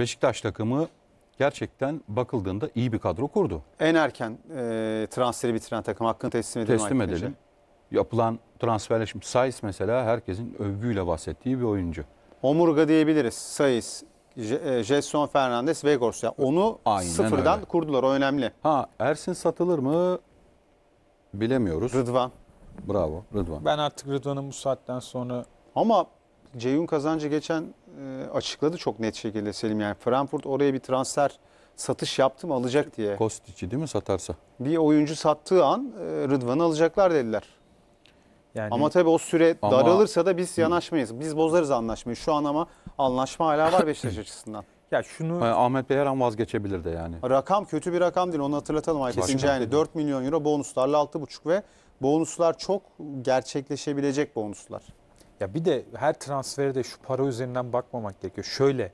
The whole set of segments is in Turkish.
Beşiktaş takımı gerçekten bakıldığında iyi bir kadro kurdu. En erken e, transferi bitiren takım hakkını teslim edelim. Teslim edelim. Yapılan transferle şimdi Saiz mesela herkesin övgüyle bahsettiği bir oyuncu. Omurga diyebiliriz. Saiz, e, Jason Fernandez Vegors. Yani onu Aynen sıfırdan öyle. kurdular. O önemli. Ha Ersin satılır mı bilemiyoruz. Rıdvan. Bravo Rıdvan. Ben artık Rıdvan'ın bu saatten sonra... Ama Ceyhun Kazancı geçen e, açıkladı çok net şekilde Selim. Yani Frankfurt oraya bir transfer satış yaptı mı alacak diye. Kostici değil mi satarsa? Bir oyuncu sattığı an e, Rıdvan'ı alacaklar dediler. Yani, ama tabii o süre ama, daralırsa da biz yanaşmayız. Biz bozarız anlaşmayı. Şu an ama anlaşma hala var Beşiktaş açısından. Ya şunu Ahmet Bey her an vazgeçebilir de yani. Rakam kötü bir rakam değil. Onu hatırlatalım Aykut yani 4 milyon euro bonuslarla 6,5 ve bonuslar çok gerçekleşebilecek bonuslar. Ya bir de her transfere de şu para üzerinden bakmamak gerekiyor. Şöyle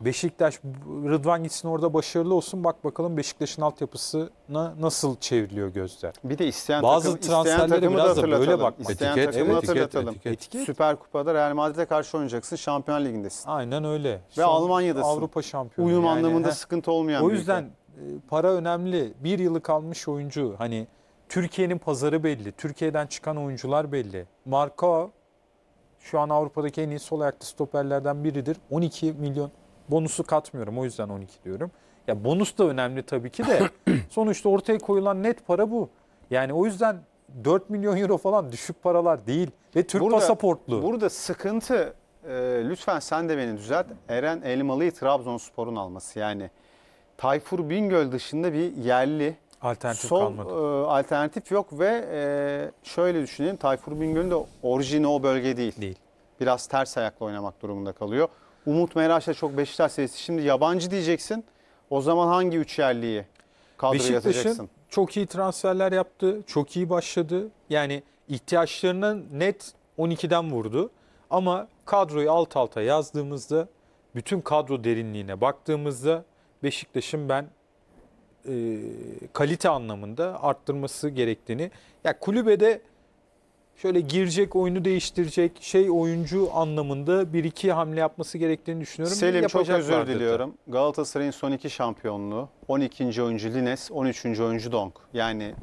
Beşiktaş Rıdvan gitsin orada başarılı olsun. Bak bakalım Beşiktaş'ın altyapısına nasıl çevriliyor gözler. Bir de isteyen Bazı takım, transferlere isteyen takımı biraz da, da böyle bak. İsteyen etiket, takımı evet, hatırlatalım. Etiket, etiket. Süper Kupada Real Madrid'e karşı oynayacaksın. Şampiyon Ligi'ndesin. Aynen öyle. Ve Son Almanya'dasın. Avrupa şampiyonu. Uyum yani, anlamında he. sıkıntı olmayan O yüzden ülke. para önemli. Bir yılı kalmış oyuncu. Hani Türkiye'nin pazarı belli. Türkiye'den çıkan oyuncular belli. Marco şu an Avrupa'daki en iyi sol ayaklı stoperlerden biridir. 12 milyon bonusu katmıyorum o yüzden 12 diyorum. Ya bonus da önemli tabii ki de sonuçta ortaya koyulan net para bu. Yani o yüzden 4 milyon euro falan düşük paralar değil ve Türk burada, pasaportlu. Burada sıkıntı e, lütfen sen de beni düzelt. Eren Elmalı'yı Trabzonspor'un alması yani. Tayfur Bingöl dışında bir yerli Alternatif Sol, kalmadı. E, alternatif yok ve e, şöyle düşünelim Tayfur Bingöl'ün de orijini o bölge değil. Değil. Biraz ters ayakla oynamak durumunda kalıyor. Umut Meraş'la çok Beşiktaş serisi. Şimdi yabancı diyeceksin. O zaman hangi üç yerliği kadroya yatacaksın? çok iyi transferler yaptı. Çok iyi başladı. Yani ihtiyaçlarına net 12'den vurdu. Ama kadroyu alt alta yazdığımızda, bütün kadro derinliğine baktığımızda Beşiktaş'ın ben e, kalite anlamında arttırması gerektiğini. Ya yani kulübede şöyle girecek oyunu değiştirecek şey oyuncu anlamında bir iki hamle yapması gerektiğini düşünüyorum. Selim çok özür diliyorum. Galatasaray'ın son iki şampiyonluğu 12. oyuncu Lines, 13. oyuncu Donk. Yani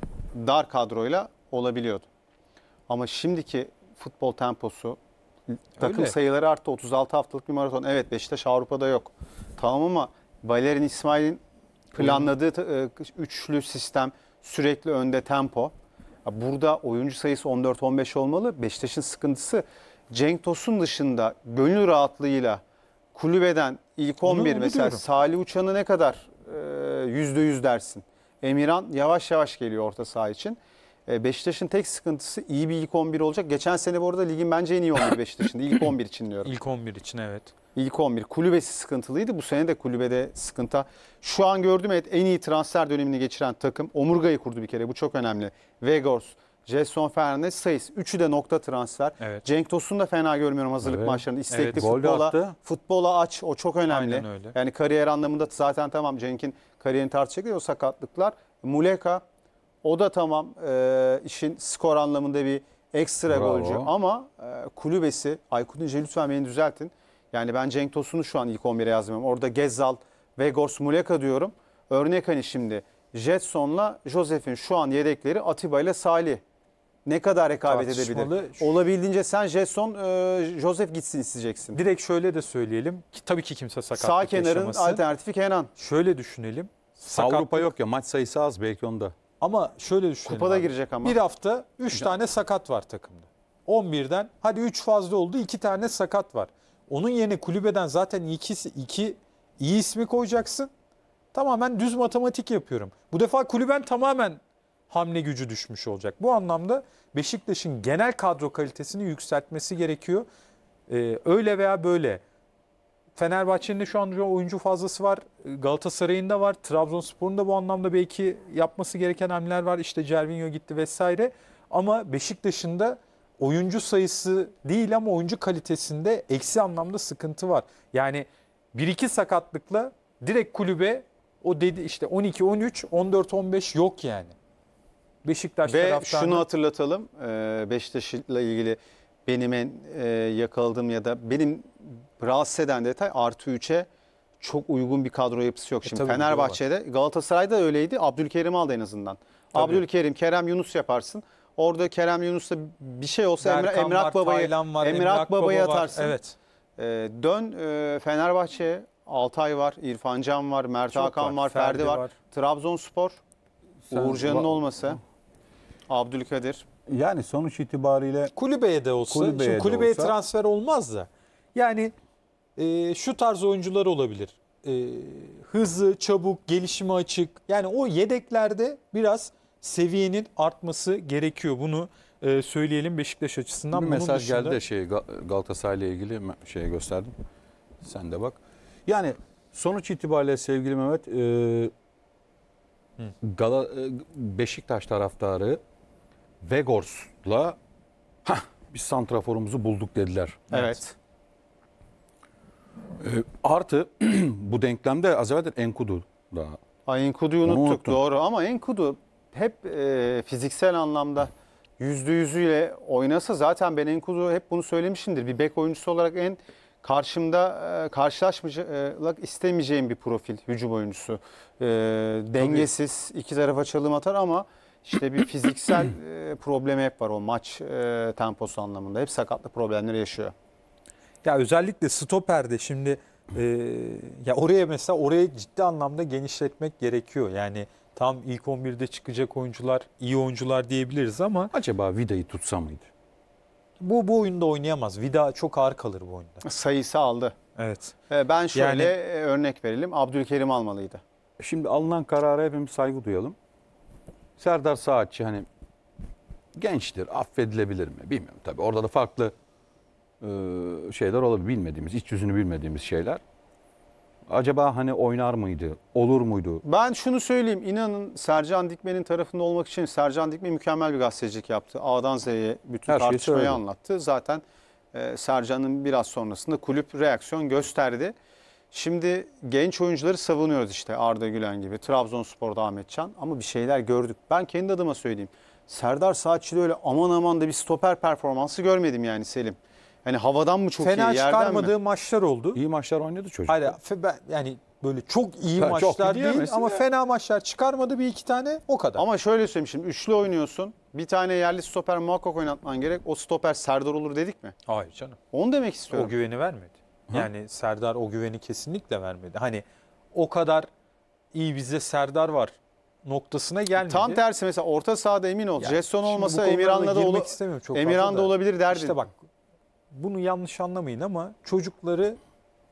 dar kadroyla olabiliyordu. Ama şimdiki futbol temposu takım Öyle. sayıları arttı. 36 haftalık bir maraton. Evet Beşiktaş Avrupa'da yok. Tamam ama Valerian İsmail'in Planladığı e, üçlü sistem sürekli önde tempo. Burada oyuncu sayısı 14-15 olmalı. Beşiktaş'ın sıkıntısı Cenk Tosun dışında gönül rahatlığıyla kulübeden ilk 11 onu mesela diyorum. Salih Uçan'ı ne kadar e, yüzde yüz dersin? Emirhan yavaş yavaş geliyor orta saha için. E, Beşiktaş'ın tek sıkıntısı iyi bir ilk 11 olacak. Geçen sene bu arada ligin bence en iyi 11 Beşiktaş'ın. ilk 11 için diyorum. İlk 11 için evet. İlk 11. Kulübesi sıkıntılıydı. Bu sene de kulübede sıkıntı. Şu an gördüm evet en iyi transfer dönemini geçiren takım. Omurgayı kurdu bir kere. Bu çok önemli. Vegors, Jason Fernandes, Sayıs. Üçü de nokta transfer. Evet. Cenk Tosun da fena görmüyorum hazırlık evet. maçlarında. İstekli evet, futbola, futbola aç. O çok önemli. Yani kariyer anlamında zaten tamam Cenk'in kariyerini tartışacak o sakatlıklar. Muleka o da tamam e, işin skor anlamında bir ekstra Bravo. golcü ama e, kulübesi Aykut İnce lütfen beni düzeltin. Yani ben Cenk Tosun'u şu an ilk 11'e yazmıyorum. Orada Gezzal, Vegors, Muleka diyorum. Örnek hani şimdi Jetson'la Joseph'in şu an yedekleri Atiba ile Salih. Ne kadar rekabet edebilir? Olabildiğince sen Jetson, e, Josef gitsin isteyeceksin. Direkt şöyle de söyleyelim. Ki, tabii ki kimse sakatlık Sağ kenarın yaşamasın. alternatifi Kenan. Şöyle düşünelim. Sakatlık. Avrupa yok ya maç sayısı az belki onda. Ama şöyle düşünelim. Kupada abi. girecek ama. Bir hafta 3 tane sakat var takımda. 11'den hadi 3 fazla oldu 2 tane sakat var. Onun yerine kulübeden zaten iki iki iyi ismi koyacaksın. Tamamen düz matematik yapıyorum. Bu defa kulüben tamamen hamle gücü düşmüş olacak. Bu anlamda Beşiktaş'ın genel kadro kalitesini yükseltmesi gerekiyor. Ee, öyle veya böyle. Fenerbahçe'nin de şu an oyuncu fazlası var. Galatasaray'ın da var. Trabzonspor'un da bu anlamda belki yapması gereken hamleler var. İşte Cervinho gitti vesaire. Ama Beşiktaş'ın da oyuncu sayısı değil ama oyuncu kalitesinde eksi anlamda sıkıntı var. Yani bir iki sakatlıkla direkt kulübe o dedi işte 12 13 14 15 yok yani. Beşiktaş Ve taraftarı. şunu hatırlatalım. E, Beşiktaş'la ilgili benim en e, yakaladığım ya da benim rahatsız eden detay artı 3'e çok uygun bir kadro yapısı yok. E Şimdi Fenerbahçe'de Galatasaray'da öyleydi. Abdülkerim aldı en azından. Tabii. Abdülkerim, Kerem Yunus yaparsın. Orada Kerem Yunus'ta bir şey olsa Emre, Berkan Baba'yı Taylan var, Emrak Baba Baba'yı atarsın. Evet. Ee, dön e, Fenerbahçe'ye. Altay var, İrfan Can var, Mert Çok Hakan var, var, Ferdi, Ferdi var. var. Trabzonspor, Sen- Uğurcan'ın Va- olması, Abdülkadir. Yani sonuç itibariyle Kulübeye de olsa, Kulübeye şimdi de olsa. transfer olmaz da. Yani e, şu tarz oyuncular olabilir. E, hızlı, çabuk, gelişime açık. Yani o yedeklerde biraz seviyenin artması gerekiyor. Bunu e, söyleyelim Beşiktaş açısından. Bir mesaj dışında... geldi de şey, ile ilgili şey gösterdim. Sen de bak. Yani sonuç itibariyle sevgili Mehmet e, Gala, e, Beşiktaş taraftarı Vegors'la biz santraforumuzu bulduk dediler. Evet. E, artı bu denklemde az evvel Enkudu daha. Ay Enkudu'yu unuttuk unuttum. doğru ama Enkudu hep e, fiziksel anlamda yüzde yüzüyle oynasa zaten ben Enkudu hep bunu söylemişimdir. Bir bek oyuncusu olarak en karşımda e, karşılaşmayacak e, istemeyeceğim bir profil hücum oyuncusu. E, dengesiz iki tarafa çalım atar ama işte bir fiziksel e, problemi hep var o maç e, temposu anlamında. Hep sakatlı problemleri yaşıyor. Ya özellikle stoperde şimdi e, ya oraya mesela orayı ciddi anlamda genişletmek gerekiyor. Yani tam ilk 11'de çıkacak oyuncular, iyi oyuncular diyebiliriz ama Acaba Vida'yı tutsa mıydı? bu bu oyunda oynayamaz. Vida çok ağır kalır bu oyunda. Sayısı aldı. Evet. Ben şöyle Yani- e, örnek verelim. Abdülkerim almalıydı. Şimdi alınan karara hepimiz saygı duyalım. Serdar Saatçi hani gençtir, affedilebilir mi bilmiyorum tabii. Orada da farklı e, şeyler olabilir, bilmediğimiz, iç yüzünü bilmediğimiz şeyler acaba hani oynar mıydı? Olur muydu? Ben şunu söyleyeyim. inanın Sercan Dikmen'in tarafında olmak için Sercan Dikmen mükemmel bir gazetecilik yaptı. A'dan Z'ye bütün Her tartışmayı anlattı. Zaten e, Sercan'ın biraz sonrasında kulüp reaksiyon gösterdi. Şimdi genç oyuncuları savunuyoruz işte Arda Gülen gibi. Trabzonspor'da Ahmetcan. ama bir şeyler gördük. Ben kendi adıma söyleyeyim. Serdar Saatçı'da öyle aman aman da bir stoper performansı görmedim yani Selim. Hani havadan mı çok Fena iyi yerden mi? Fena çıkarmadığı maçlar oldu. İyi maçlar oynadı çocuk. Hayır yani böyle çok iyi ha, maçlar çok değil ama ya. fena maçlar çıkarmadı bir iki tane o kadar. Ama şöyle söyleyeyim şimdi üçlü oynuyorsun. Bir tane yerli stoper muhakkak oynatman gerek. O stoper Serdar olur dedik mi? Hayır canım. Onu demek istiyorum. O güveni vermedi. Hı? Yani Serdar o güveni kesinlikle vermedi. Hani o kadar iyi bizde Serdar var noktasına e, gelmedi. Tam tersi mesela orta sahada emin ol. Yani, Jetson olmasa Emirhan'la da, da, ola... Emirhan da olabilir derdin. İşte bak bunu yanlış anlamayın ama çocukları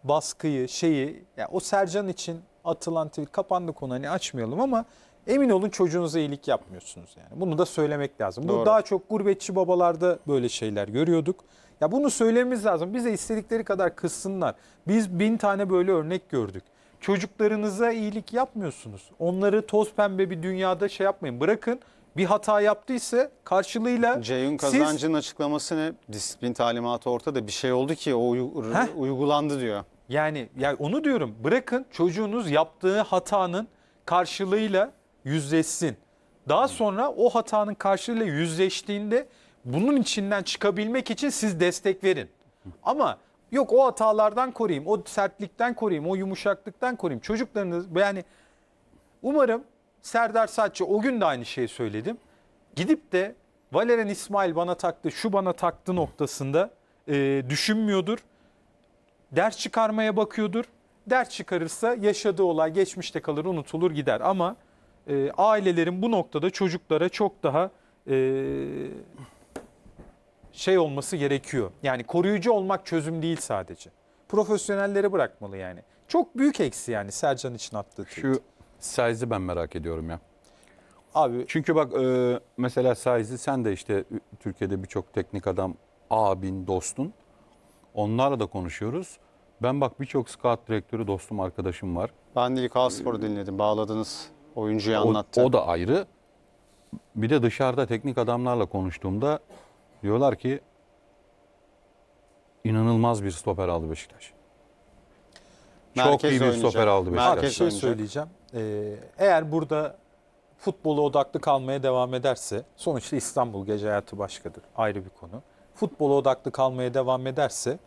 baskıyı, şeyi, yani o Sercan için atılan tweet kapandı konu hani açmayalım ama emin olun çocuğunuza iyilik yapmıyorsunuz yani. Bunu da söylemek lazım. Doğru. Bu daha çok gurbetçi babalarda böyle şeyler görüyorduk. Ya bunu söylememiz lazım. Bize istedikleri kadar kızsınlar. Biz bin tane böyle örnek gördük. Çocuklarınıza iyilik yapmıyorsunuz. Onları toz pembe bir dünyada şey yapmayın. Bırakın bir hata yaptıysa karşılığıyla Ceyhun Kazancı'nın siz, açıklaması ne? Disiplin talimatı ortada bir şey oldu ki o Heh. uygulandı diyor. yani yani onu diyorum. Bırakın çocuğunuz yaptığı hatanın karşılığıyla yüzleşsin. Daha sonra o hatanın karşılığıyla yüzleştiğinde bunun içinden çıkabilmek için siz destek verin. Ama yok o hatalardan koruyayım, o sertlikten koruyayım, o yumuşaklıktan koruyayım. Çocuklarınız yani umarım Serdar Saatçı o gün de aynı şeyi söyledim. Gidip de Valerian İsmail bana taktı, şu bana taktı noktasında e, düşünmüyordur. Ders çıkarmaya bakıyordur. Ders çıkarırsa yaşadığı olay geçmişte kalır, unutulur gider. Ama e, ailelerin bu noktada çocuklara çok daha e, şey olması gerekiyor. Yani koruyucu olmak çözüm değil sadece. Profesyonelleri bırakmalı yani. Çok büyük eksi yani Sercan için attığı. Şu Size'ı ben merak ediyorum ya. Abi Çünkü bak e, mesela Size'ı sen de işte Türkiye'de birçok teknik adam abin, dostun. Onlarla da konuşuyoruz. Ben bak birçok scout direktörü dostum arkadaşım var. ben de Spor'u dinledim. Bağladınız oyuncuyu anlattı. o da ayrı. Bir de dışarıda teknik adamlarla konuştuğumda diyorlar ki inanılmaz bir stoper aldı Beşiktaş. Çok Merkezde iyi bir stoper aldı Beşiktaş. Merkezde bir şey oynayacak. söyleyeceğim. Ee, eğer burada futbola odaklı kalmaya devam ederse, sonuçta İstanbul gece hayatı başkadır, ayrı bir konu. Futbola odaklı kalmaya devam ederse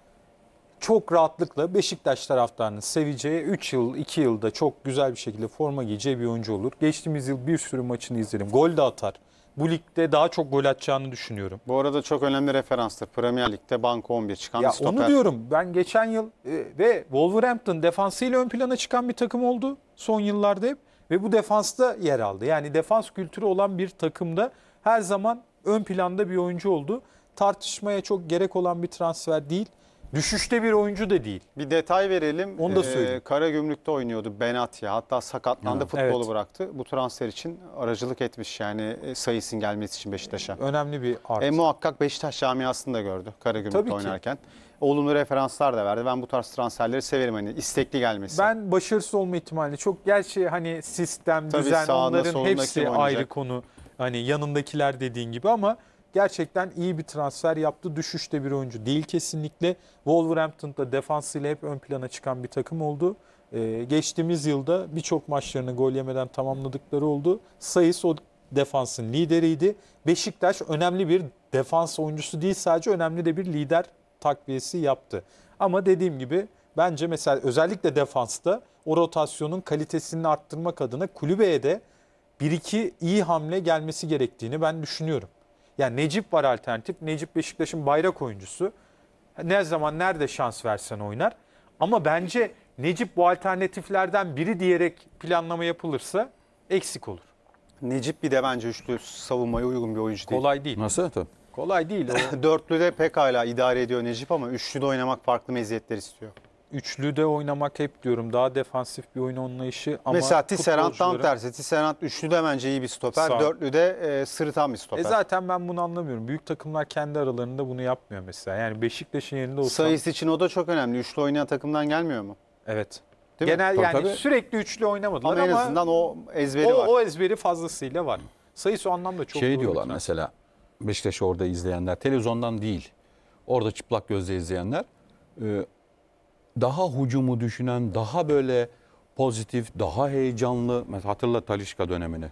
çok rahatlıkla Beşiktaş taraftarının seveceği 3 yıl 2 yılda çok güzel bir şekilde forma giyeceği bir oyuncu olur. Geçtiğimiz yıl bir sürü maçını izledim. Gol de atar bu ligde daha çok gol atacağını düşünüyorum. Bu arada çok önemli referanstır. Premier Lig'de banko 11 çıkan ya bir stoper. Onu diyorum. Ben geçen yıl e, ve Wolverhampton defansıyla ön plana çıkan bir takım oldu son yıllarda hep. Ve bu defansta yer aldı. Yani defans kültürü olan bir takımda her zaman ön planda bir oyuncu oldu. Tartışmaya çok gerek olan bir transfer değil. Düşüşte bir oyuncu da değil. Bir detay verelim. Onu da ee, söyleyeyim. Ee, Karagümrük'te oynuyordu Benatya. Hatta sakatlandı, Hı. futbolu evet. bıraktı. Bu transfer için aracılık etmiş yani e, sayısın gelmesi için Beşiktaş'a. Önemli bir artı. E, muhakkak Beşiktaş camiasını da gördü Karagümrük'te oynarken. Ki. Olumlu referanslar da verdi. Ben bu tarz transferleri severim hani istekli gelmesi. Ben başarısız olma ihtimali çok. Gerçi hani sistem, Tabii düzen sağında, onların hepsi ayrı konu. Hani yanındakiler dediğin gibi ama gerçekten iyi bir transfer yaptı. Düşüşte bir oyuncu değil kesinlikle. Wolverhampton'da defansıyla hep ön plana çıkan bir takım oldu. Ee, geçtiğimiz yılda birçok maçlarını gol yemeden tamamladıkları oldu. Sayıs o defansın lideriydi. Beşiktaş önemli bir defans oyuncusu değil sadece önemli de bir lider takviyesi yaptı. Ama dediğim gibi bence mesela özellikle defansta o rotasyonun kalitesini arttırmak adına kulübeye de bir iki iyi hamle gelmesi gerektiğini ben düşünüyorum. Yani Necip var alternatif. Necip Beşiktaş'ın bayrak oyuncusu. Ne zaman nerede şans versen oynar. Ama bence Necip bu alternatiflerden biri diyerek planlama yapılırsa eksik olur. Necip bir de bence üçlü savunmaya uygun bir oyuncu değil. Kolay değil. Nasıl? Tabii. Kolay değil. O... Dörtlü de pekala idare ediyor Necip ama üçlü de oynamak farklı meziyetler istiyor üçlü de oynamak hep diyorum daha defansif bir oyun anlayışı ama Mesela Tisserand tam tersi. Tisserand üçlü de bence iyi bir stoper. Sağ. Dörtlü de e, sırıtan bir e stoper. E zaten ben bunu anlamıyorum. Büyük takımlar kendi aralarında bunu yapmıyor mesela. Yani Beşiktaş'ın yerinde olsam. Sayısı için o da çok önemli. Üçlü oynayan takımdan gelmiyor mu? Evet. Değil Genel mi? yani tabii. sürekli üçlü oynamadılar ama, ama en azından o ezberi o, var. O ezberi fazlasıyla var. Sayısı o anlamda çok Şey diyorlar bitmez. mesela Beşiktaş'ı orada izleyenler televizyondan değil. Orada çıplak gözle izleyenler e, daha hucumu düşünen, daha böyle pozitif, daha heyecanlı. Mesela hatırla Talişka dönemini.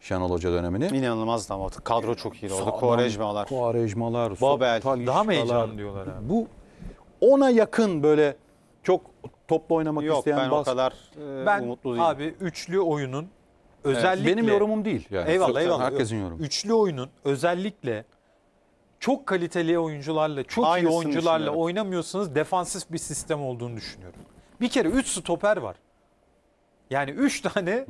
Şenol Hoca dönemini. İnanılmazdı ama kadro çok iyi oldu. Kuarejmalar. Kuarejmalar. Babel. Daha mı heyecanlı diyorlar abi? Bu ona yakın böyle çok topla oynamak Yok, isteyen bas. Yok ben o kadar e, ben, umutlu değilim. Abi üçlü oyunun özellikle... Evet, benim yorumum değil. Yani. Eyvallah eyvallah. Herkesin yorumu. Üçlü oyunun özellikle çok kaliteli oyuncularla, çok Aynısını iyi oyuncularla oynamıyorsanız defansif bir sistem olduğunu düşünüyorum. Bir kere 3 stoper var. Yani 3 tane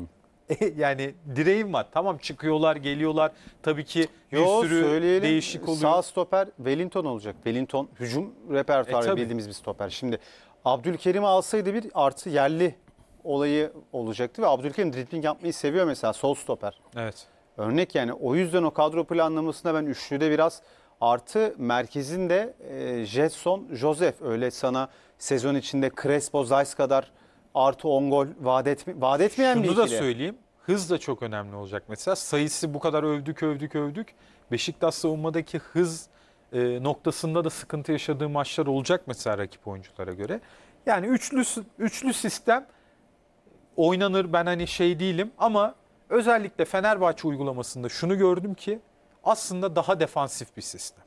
e, yani direğim var. Tamam çıkıyorlar, geliyorlar. Tabii ki bir sürü söyleyelim. değişik oluyor. Sağ stoper Wellington olacak. Wellington hücum repertuarı E, bildiğimiz bir stoper. Şimdi Abdülkerim'i alsaydı bir artı yerli olayı olacaktı ve Abdülkerim dribbling yapmayı seviyor mesela sol stoper. Evet. Örnek yani o yüzden o kadro planlamasında ben üçlüde biraz Artı merkezin de e, Jetson Joseph öyle sana sezon içinde Crespo Zayt kadar artı 10 gol vaat, etmi, vaat etmeyen Şunu bir ikili. da söyleyeyim. Hız da çok önemli olacak mesela. Sayısı bu kadar övdük övdük övdük. Beşiktaş savunmadaki hız e, noktasında da sıkıntı yaşadığı maçlar olacak mesela rakip oyunculara göre. Yani üçlü üçlü sistem oynanır ben hani şey değilim ama özellikle Fenerbahçe uygulamasında şunu gördüm ki aslında daha defansif bir sistem.